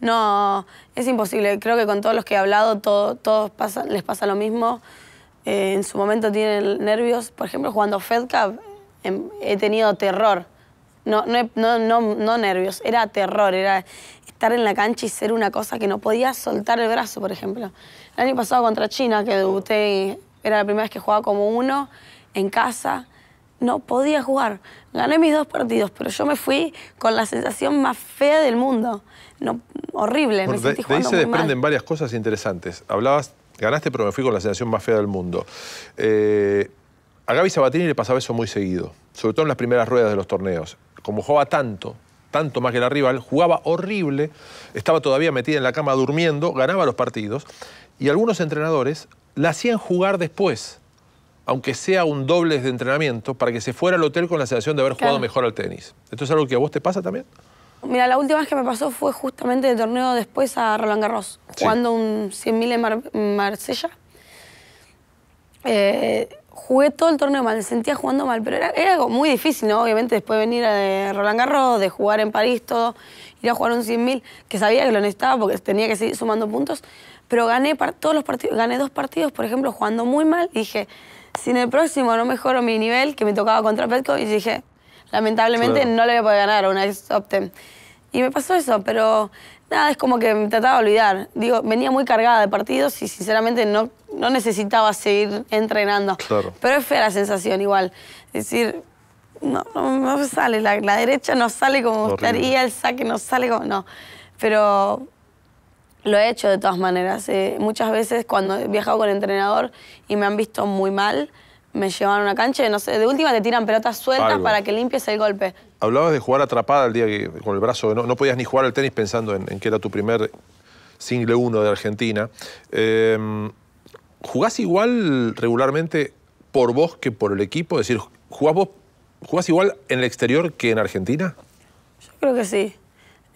[SPEAKER 2] no. es imposible. Creo que con todos los que he hablado, todos les pasa lo mismo. Eh, en su momento tienen nervios. Por ejemplo, jugando Fed Cup, Em, he tenido terror. No, no, nervios, era terror, era estar en la cancha y ser una cosa que no podía soltar el brazo, por ejemplo. El año pasado contra China, que debuté, era la primera vez que jugaba como uno en casa, no podía jugar. Gané mis dos partidos, pero yo me fui con la sensación más fea del mundo. No, horrible, me sentí de, de ahí se desprenden
[SPEAKER 1] varias cosas interesantes. Hablabas, ganaste, pero me fui con la sensación más fea del mundo. Eh, a Gaby Sabatini le pasaba eso muy seguido, sobre todo en las primeras ruedas de los torneos. Como jugaba tanto, tanto más que la rival, jugaba horrible, estaba todavía metida en la cama durmiendo, ganaba los partidos, y algunos entrenadores la hacían jugar después, aunque sea un doble de entrenamiento, para que se fuera al hotel con la sensación de haber jugado mejor al tenis. ¿Esto es algo que a vos te pasa también?
[SPEAKER 2] Mira, la última vez que me pasó fue justamente el torneo después a Roland Garros, jugando un 100.000 en Marsella. Eh, jugué todo el torneo mal, me sentía jugando mal, pero era, algo muy difícil, ¿no? Obviamente después de venir a Roland Garros, de jugar en París, todo, ir a jugar un 100.000, que sabía que lo necesitaba porque tenía que seguir sumando puntos, pero gané todos los partidos, gané dos partidos, por ejemplo, jugando muy mal, dije, si en el próximo no mejoro mi nivel, que me tocaba contra Petco, y dije, lamentablemente no le voy a poder ganar a una vez top y me pasó eso, pero nada, es como que me trataba de olvidar. Digo, venía muy cargada de partidos y sinceramente no, necesitaba seguir entrenando. Pero es fea la sensación igual. Es decir, no, no, sale, la, derecha no sale como me gustaría, el saque no sale como. No. Pero lo he hecho de todas maneras. Eh, muchas veces cuando he viajado con entrenador y me han visto muy mal, me llevaron a una cancha no sé, de última te tiran pelotas sueltas para que limpies el golpe.
[SPEAKER 1] Hablabas de jugar atrapada el día que, con el brazo, no, no podías ni jugar al tenis pensando en, que era tu primer single uno de Argentina. Em, ¿Jugás igual regularmente por vos que por el equipo? Es decir, ¿jugás, vos, ¿jugás igual en el exterior que en Argentina?
[SPEAKER 2] Yo creo que sí.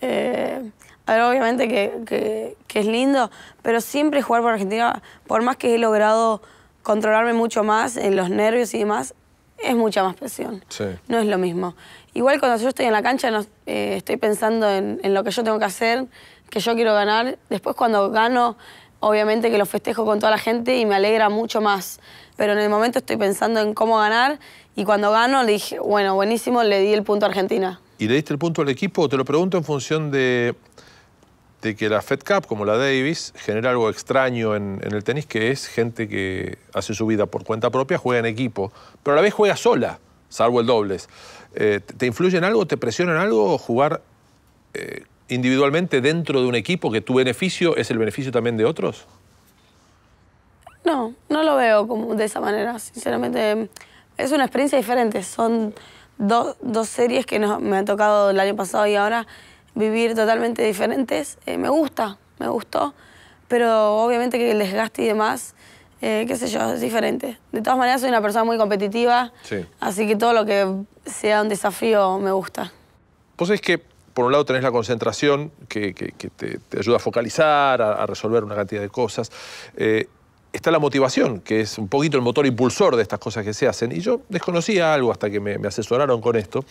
[SPEAKER 2] Eh, a ver, obviamente que es lindo, pero siempre jugar por Argentina, por más que he logrado controlarme mucho más en los nervios y demás, es mucha más presión. No es lo mismo. Igual cuando yo estoy en la cancha eh, estoy pensando en, en, lo que yo tengo que hacer, que yo quiero ganar. Después cuando gano, obviamente que lo festejo con toda la gente y me alegra mucho más. Pero en el momento estoy pensando en cómo ganar y cuando gano le dije, bueno, buenísimo, le di el punto a Argentina.
[SPEAKER 1] ¿Y le diste el punto al equipo? Te lo pregunto en función de de que la Fed Cup, como la Davis, genera algo extraño en, el tenis, que es gente que hace su vida por cuenta propia, juega en equipo, pero a la vez juega sola, salvo el dobles. Eh, ¿Te influye en algo, te presiona en algo jugar eh, individualmente dentro de un equipo que tu beneficio es el beneficio también de otros?
[SPEAKER 2] No, no lo veo como de esa manera, sinceramente. Es una experiencia diferente, son dos series que me han tocado el año pasado y ahora vivir totalmente diferentes. Eh, me gusta, me gustó, pero obviamente que el desgaste y demás, eh, qué sé yo, es diferente. De todas maneras, soy una persona muy competitiva, así que todo lo que sea un desafío me gusta.
[SPEAKER 1] Vos es que, por un lado, tenés la concentración que, te, ayuda a focalizar, a, resolver una cantidad de cosas. Eh, está la motivación, que es un poquito el motor impulsor de estas cosas que se hacen. Y yo desconocía algo hasta que me, asesoraron con esto,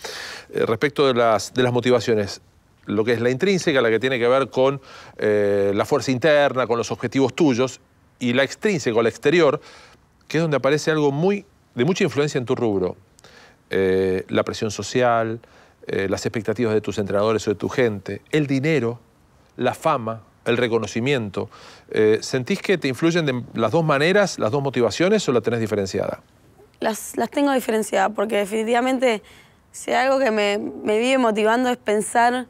[SPEAKER 1] respecto de las, de las motivaciones lo que es la intrínseca, la que tiene que ver con eh, la fuerza interna, con los objetivos tuyos, y la extrínseca o la exterior, que es donde aparece algo muy, de mucha influencia en tu rubro. Eh, la presión social, eh, las expectativas de tus entrenadores o de tu gente, el dinero, la fama, el reconocimiento. ¿Sentís que te influyen de las dos maneras, las dos motivaciones, o la tenés diferenciada?
[SPEAKER 2] Las, las tengo diferenciadas, porque definitivamente si hay algo que me, me vive motivando es pensar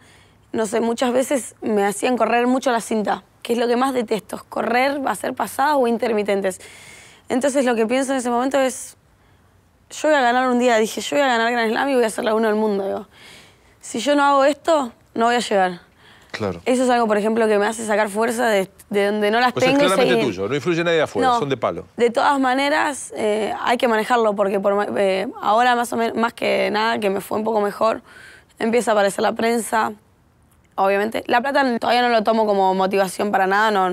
[SPEAKER 2] no sé, muchas veces me hacían correr mucho la cinta, que es lo que más detesto, correr, hacer pasadas o intermitentes. Entonces lo que pienso en ese momento es, yo voy a ganar un día, dije, yo voy a ganar Gran Slam y voy a ser la uno del mundo. Si yo no hago esto, no voy a llegar. Claro. Eso es algo, por ejemplo, que me hace sacar fuerza de, donde no las tengo. es claramente tuyo,
[SPEAKER 1] no influye nadie afuera, son de palo.
[SPEAKER 2] De todas maneras, eh, hay que manejarlo porque eh, ahora más, o menos, más que nada que me fue un poco mejor, empieza a aparecer la prensa, obviamente. La plata todavía no lo tomo como motivación para nada, no,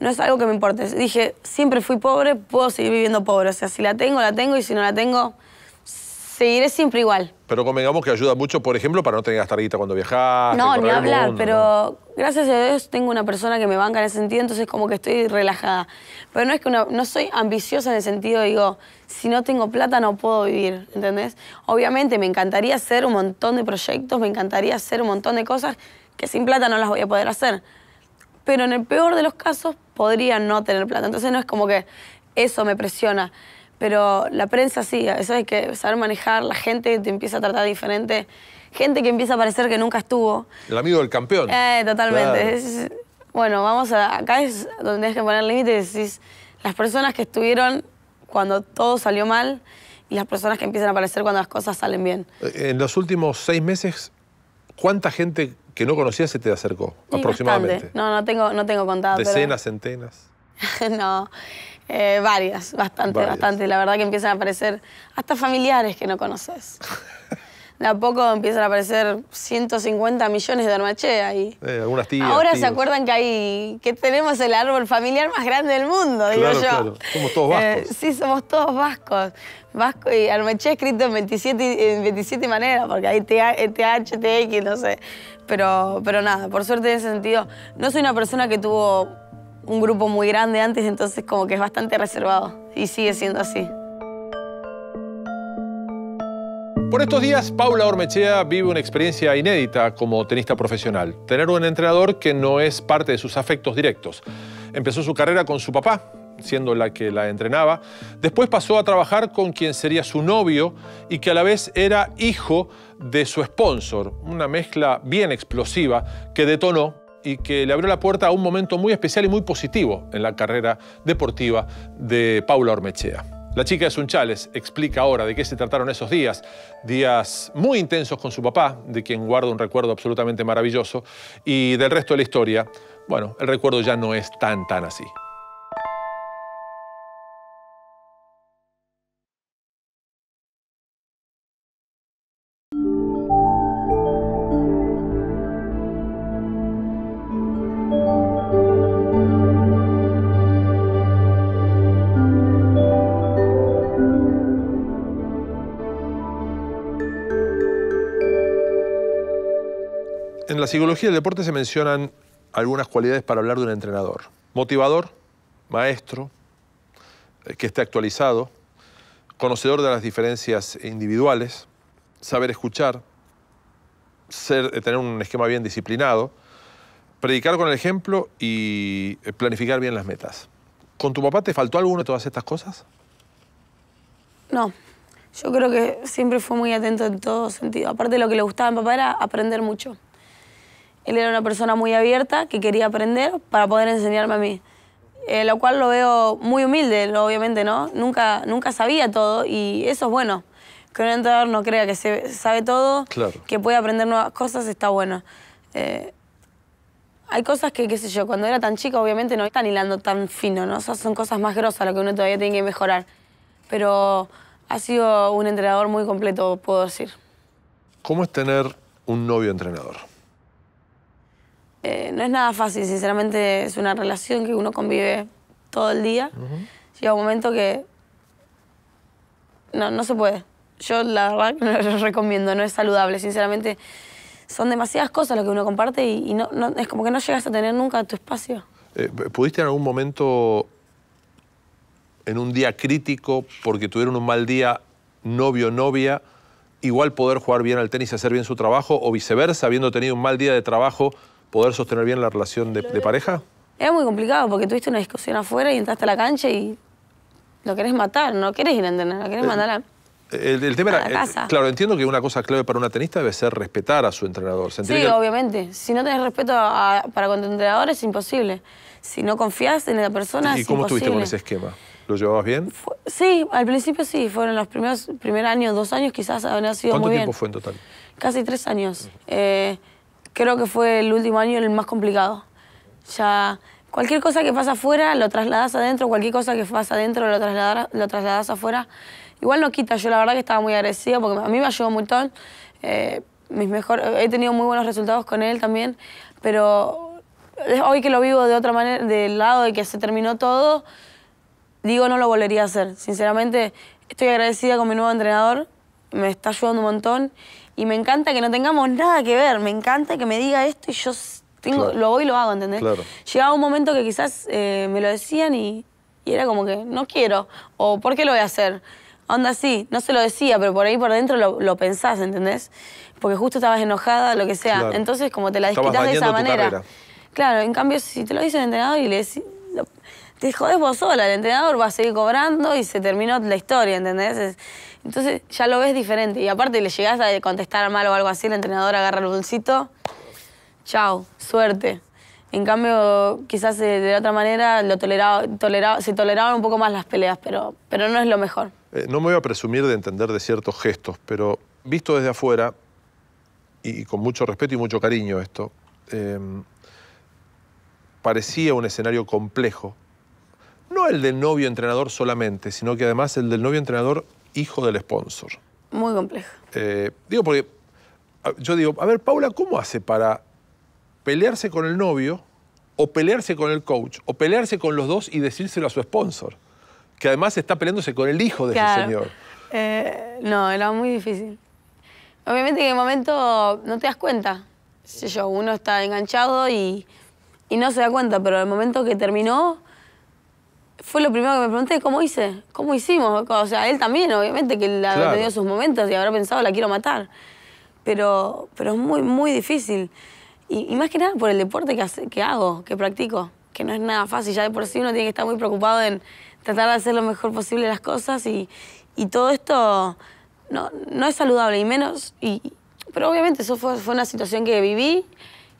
[SPEAKER 2] no es algo que me importe. Dije, siempre fui pobre, puedo seguir viviendo pobre. O sea, si la tengo, la tengo y si no la tengo, Seguiré siempre igual.
[SPEAKER 1] Pero convengamos que ayuda mucho, por ejemplo, para no tener gastardita cuando viajas. No, ni hablar, pero
[SPEAKER 2] gracias a Dios tengo una persona que me banca en ese sentido, entonces como que estoy relajada. Pero no es que no soy ambiciosa en el sentido, digo, si no tengo plata no puedo vivir, ¿entendés? Obviamente me encantaría hacer un montón de proyectos, me encantaría hacer un montón de cosas que sin plata no las voy a poder hacer. Pero en el peor de los casos podría no tener plata. Entonces no es como que eso me presiona. Pero la prensa sí, eso hay que saber manejar, la gente te empieza a tratar diferente, gente que empieza a parecer que nunca estuvo.
[SPEAKER 1] El amigo del campeón. Eh, totalmente.
[SPEAKER 2] bueno, vamos a. Acá es donde tienes que poner límites decís las personas que estuvieron cuando todo salió mal y las personas que empiezan a aparecer cuando las cosas salen bien.
[SPEAKER 1] Eh, en los últimos seis meses, ¿cuánta gente que no conocías se te acercó? aproximadamente.
[SPEAKER 2] No, no tengo, no tengo contado. Decenas,
[SPEAKER 1] centenas.
[SPEAKER 2] (laughs) no. Eh, varias, bastante, bastante. La verdad que empiezan a aparecer hasta familiares que no conoces. De a poco empiezan a aparecer 150 millones de armaché ahí.
[SPEAKER 1] Eh, algunas tías, Ahora se acuerdan
[SPEAKER 2] que hay que tenemos el árbol familiar más grande del mundo, digo yo. Claro.
[SPEAKER 1] Somos todos eh, vascos. sí,
[SPEAKER 2] somos todos vascos. Vasco y armachea escrito en 27, en 27 maneras, porque hay TH, TX, no sé. Pero, pero nada, por suerte en ese sentido, no soy una persona que tuvo un grupo muy grande antes, entonces como que es bastante reservado y sigue siendo así.
[SPEAKER 1] Por estos días, Paula Ormechea vive una experiencia inédita como tenista profesional, tener un entrenador que no es parte de sus afectos directos. Empezó su carrera con su papá, siendo la que la entrenaba, después pasó a trabajar con quien sería su novio y que a la vez era hijo de su sponsor, una mezcla bien explosiva que detonó y que le abrió la puerta a un momento muy especial y muy positivo en la carrera deportiva de Paula Ormechea. La chica de Sunchales explica ahora de qué se trataron esos días, días muy intensos con su papá, de quien guarda un recuerdo absolutamente maravilloso, y del resto de la historia, bueno, el recuerdo ya no es tan, tan así. psicología del deporte se mencionan algunas cualidades para hablar de un entrenador. Motivador, maestro, eh, que esté actualizado, conocedor de las diferencias individuales, saber escuchar, eh, tener un esquema bien disciplinado, predicar con el ejemplo y eh, planificar bien las metas. ¿Con tu papá te faltó alguna de todas estas cosas?
[SPEAKER 2] No. Yo creo que siempre fue muy atento en todo sentido. Aparte, de lo que le gustaba a mi papá era aprender mucho. Él era una persona muy abierta que quería aprender para poder enseñarme a mí. Eh, lo cual lo veo muy humilde, obviamente, ¿no? Nunca, nunca sabía todo y eso es bueno. Que un entrenador no crea que se sabe todo, que puede aprender nuevas cosas, está bueno. Eh, hay cosas que, qué sé yo, cuando era tan chica, obviamente no están hilando tan fino, ¿no? son cosas más grosas lo que uno todavía tiene que mejorar. Pero ha sido un entrenador muy completo, puedo decir.
[SPEAKER 1] ¿Cómo es tener un novio entrenador?
[SPEAKER 2] Eh, no es nada fácil, sinceramente es una relación que uno convive todo el día. Llega un momento que no, no se puede. Yo la verdad (laughs) no lo recomiendo, no es saludable, sinceramente. Son demasiadas cosas lo que uno comparte y, no, es como que no llegas a tener nunca tu espacio.
[SPEAKER 1] Eh, ¿Pudiste en algún momento, en un día crítico, porque tuvieron un mal día, novio novia, igual poder jugar bien al tenis y hacer bien su trabajo, o viceversa, habiendo tenido un mal día de trabajo, poder sostener bien la relación de, pareja?
[SPEAKER 2] Era muy complicado porque tuviste una discusión afuera y entraste a la cancha y lo querés matar, no querés ir a entrenar, lo querés eh, mandar a...
[SPEAKER 1] El, tema eh, claro, entiendo que una cosa clave para una tenista debe ser respetar a su entrenador. sí,
[SPEAKER 2] obviamente. Si no tenés respeto para con tu entrenador es imposible. Si no confías en la persona ¿Y cómo estuviste con ese
[SPEAKER 1] esquema? ¿Lo llevabas bien?
[SPEAKER 2] sí, al principio sí. Fueron los primeros primer años, dos años quizás, habrían sido bien. ¿Cuánto tiempo fue en total? Casi tres años creo que fue el último año el más complicado. Ya cualquier cosa que pasa afuera lo trasladas adentro, cualquier cosa que pasa adentro lo trasladas, lo trasladas afuera. Igual no quita, yo la verdad que estaba muy agradecida porque a mí me ayudó un montón. Eh, mis mejor, he tenido muy buenos resultados con él también, pero hoy que lo vivo de otra manera, del lado de que se terminó todo, digo no lo volvería a hacer. Sinceramente, estoy agradecida con mi nuevo entrenador, me está ayudando un montón y me encanta que no tengamos nada que ver, me encanta que me diga esto y yo tengo, lo voy y lo hago, ¿entendés? Llegaba un momento que quizás eh, me lo decían y, era como que no quiero o ¿por qué lo voy a hacer? onda así. no se lo decía, pero por ahí por dentro lo, pensás, ¿entendés? Porque justo estabas enojada, lo que sea. Entonces, como te la disquitas de esa manera. Claro, en cambio, si te lo dicen el y le decís te jodés vos sola, el entrenador va a seguir cobrando y se terminó la historia, ¿entendés? Entonces ya lo ves diferente. Y aparte le llegás a contestar mal o algo así, el entrenador agarra el bolsito, chao, suerte. En cambio, quizás eh, de otra manera lo toleraba, toleraba, se toleraban un poco más las peleas, pero, pero no es lo mejor.
[SPEAKER 1] Eh, no me voy a presumir de entender de ciertos gestos, pero visto desde afuera, y con mucho respeto y mucho cariño esto, eh, parecía un escenario complejo no el del novio entrenador solamente, sino que además el del novio entrenador hijo del sponsor. Muy complejo. Eh, digo, porque yo digo, a ver, Paula, ¿cómo hace para pelearse con el novio o pelearse con el coach o pelearse con los dos y decírselo a su sponsor? Que además está peleándose con el hijo de ese señor.
[SPEAKER 2] Eh, no, era muy difícil. Obviamente que en el momento no te das cuenta. Yo, uno está enganchado y, y no se da cuenta, pero el momento que terminó, fue lo primero que me pregunté, ¿cómo hice? ¿Cómo hicimos? O sea, él también, obviamente, que la claro. sus momentos y habrá pensado, la quiero matar. Pero, pero es muy, muy difícil. Y, más que nada por el deporte que, hago, que practico, que no es nada fácil. Ya de por sí uno tiene que estar muy preocupado en tratar de hacer lo mejor posible las cosas y, todo esto no, no, es saludable y menos... Y, pero obviamente eso fue, fue una situación que viví,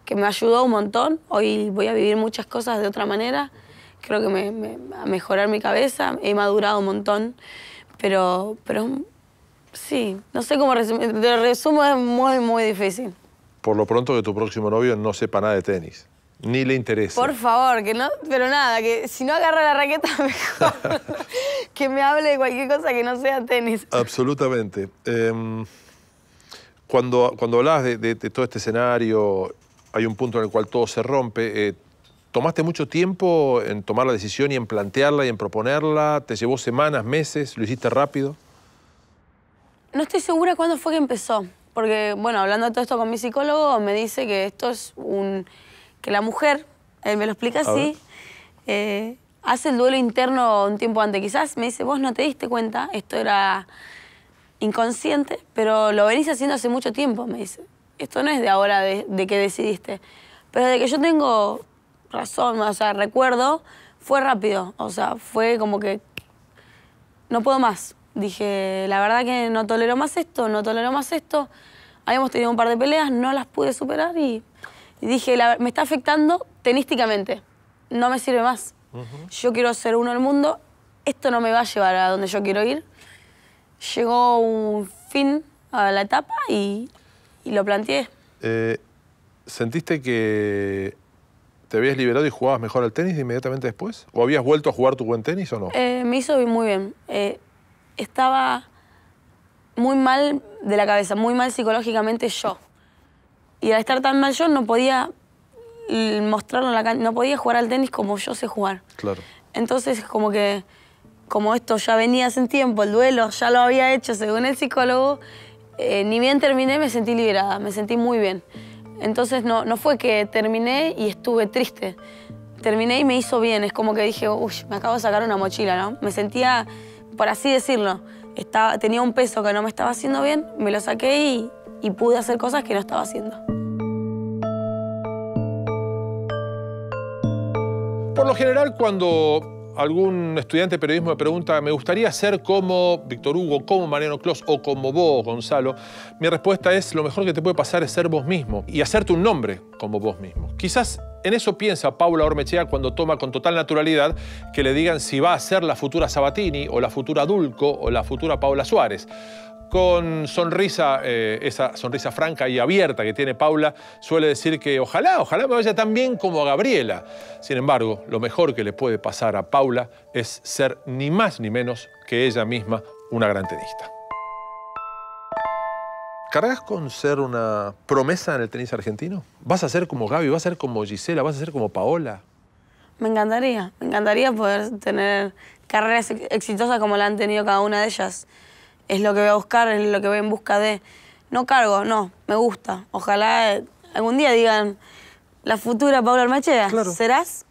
[SPEAKER 2] que me ayudó un montón. Hoy voy a vivir muchas cosas de otra manera creo que me, a mejorar mi cabeza. He madurado un montón, pero, pero sí, no sé cómo resumir. lo resumo, es muy, muy difícil.
[SPEAKER 1] Por lo pronto que tu próximo novio no sepa nada de tenis. Ni le interesa. Por
[SPEAKER 2] favor, que no, pero nada, que si no agarra la raqueta, (laughs) mejor (laughs) que me hable de cualquier cosa que no sea tenis.
[SPEAKER 1] Absolutamente. Em, cuando, cuando hablas de, todo este escenario, hay un punto en el cual todo se rompe. Eh, ¿Tomaste mucho tiempo en tomar la decisión y en plantearla y en proponerla? ¿Te llevó semanas, meses? ¿Lo hiciste rápido?
[SPEAKER 2] No estoy segura cuándo fue que empezó, porque, bueno, hablando de todo esto con mi psicólogo, me dice que esto es un... que la mujer, él me lo explica así, eh, hace el duelo interno un tiempo antes. Quizás me dice, vos no te diste cuenta, esto era inconsciente, pero lo venís haciendo hace mucho tiempo, me dice. Esto no es de ahora de, de que decidiste, pero de que yo tengo razón, o sea, recuerdo, fue rápido. O sea, fue como que no puedo más. Dije, la verdad que no tolero más esto, no tolero más esto. Habíamos tenido un par de peleas, no las pude superar y, dije, me está afectando tenísticamente. No me sirve más. Yo quiero ser uno del mundo, esto no me va a llevar a donde yo quiero ir. Llegó un fin a la etapa y, lo planteé.
[SPEAKER 1] Eh, ¿Sentiste que ¿Te habías liberado y jugabas mejor al tenis de inmediatamente después? ¿O habías vuelto a jugar tu buen tenis o no? Eh,
[SPEAKER 2] me hizo muy bien. Eh, estaba muy mal de la cabeza, muy mal psicológicamente yo. Y al estar tan mal yo no podía mostrarlo no podía jugar al tenis como yo sé jugar. Claro. Entonces como que, como esto ya venía hace tiempo, el duelo ya lo había hecho según el psicólogo, eh, ni bien terminé me sentí liberada, me sentí muy bien. Entonces no, no fue que terminé y estuve triste. Terminé y me hizo bien. Es como que dije, uy, me acabo de sacar una mochila, ¿no? Me sentía, por así decirlo, estaba, tenía un peso que no me estaba haciendo bien, me lo saqué y, y pude hacer cosas que no estaba haciendo.
[SPEAKER 1] Por lo general, cuando algún estudiante de periodismo me pregunta, me gustaría ser como Víctor Hugo, como Mariano Clos o como vos, Gonzalo, mi respuesta es, lo mejor que te puede pasar es ser vos mismo y hacerte un nombre como vos mismo. Quizás en eso piensa Paula Ormechea cuando toma con total naturalidad que le digan si va a ser la futura Sabatini o la futura Dulco o la futura Paula Suárez con sonrisa, eh, esa sonrisa franca y abierta que tiene Paula, suele decir que ojalá, ojalá me vaya tan bien como a Gabriela. Sin embargo, lo mejor que le puede pasar a Paula es ser ni más ni menos que ella misma una gran tenista. ¿Cargas con ser una promesa en el tenis argentino? ¿Vas a ser como Gaby? ¿Vas a ser como Gisela? ¿Vas a ser como Paola?
[SPEAKER 2] Me encantaría, me encantaría poder tener carreras exitosas como la han tenido cada una de ellas es lo que voy a buscar, es lo que voy en busca de. No cargo, no, me gusta. Ojalá eh, algún día digan, la futura Paula Armachea. ¿serás?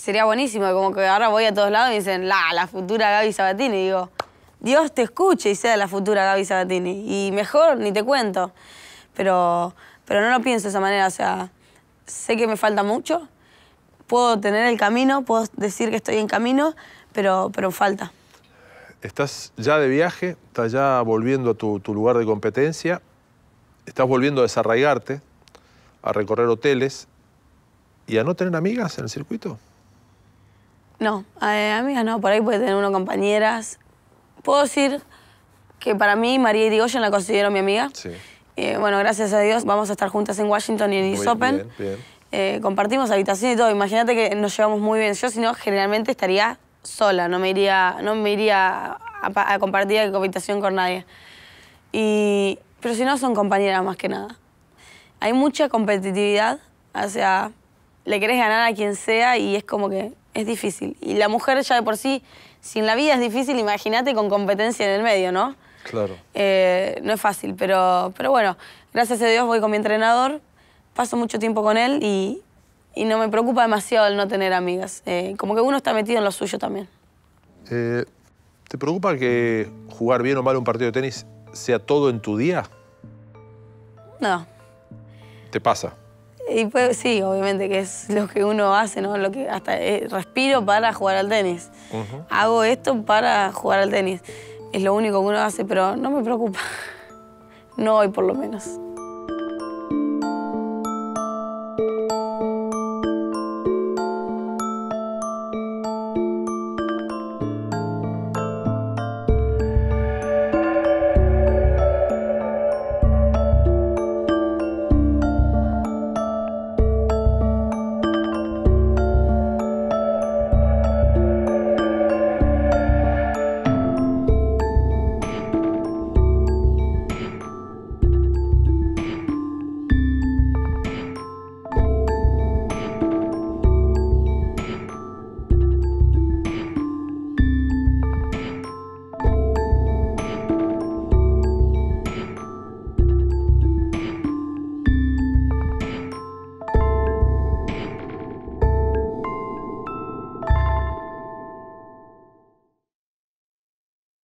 [SPEAKER 2] Sería buenísimo, como que ahora voy a todos lados y dicen, la, la futura Gaby Sabatini. Y digo, Dios te escuche y sea la futura Gaby Sabatini. Y mejor ni te cuento. Pero, pero no lo pienso de esa manera, o sea, sé que me falta mucho, puedo tener el camino, puedo decir que estoy en camino, pero, pero falta
[SPEAKER 1] estás ya de viaje, estás ya volviendo a tu, lugar de competencia, estás volviendo a desarraigarte, a recorrer hoteles y a no tener amigas en el circuito.
[SPEAKER 2] No, eh, amigas no, por ahí puede tener uno compañeras. Puedo decir que para mí María Irigoyen la considero mi amiga. Sí. Eh, bueno, gracias a Dios vamos a estar juntas en Washington y en East Open. Bien, eh, compartimos habitación y todo. Imagínate que nos llevamos muy bien. Yo, si no, generalmente estaría sola, no me iría, no me iría a, compartir la habitación con nadie. Y, pero si no, son compañeras más que nada. Hay mucha competitividad, o sea, le querés ganar a quien sea y es como que es difícil. Y la mujer ya de por sí, sin la vida es difícil, imagínate con competencia en el medio, ¿no? Claro. Eh, no es fácil, pero, pero bueno, gracias a Dios voy con mi entrenador, paso mucho tiempo con él y y no me preocupa demasiado el no tener amigas. Eh, como que uno está metido en lo suyo también.
[SPEAKER 1] Eh, ¿Te preocupa que jugar bien o mal un partido de tenis sea todo en tu día? No. ¿Te pasa?
[SPEAKER 2] Y pues, sí, obviamente, que es lo que uno hace, ¿no? Lo que hasta eh, respiro para jugar al tenis. Hago esto para jugar al tenis. Es lo único que uno hace, pero no me preocupa. (laughs) No hoy, por lo menos.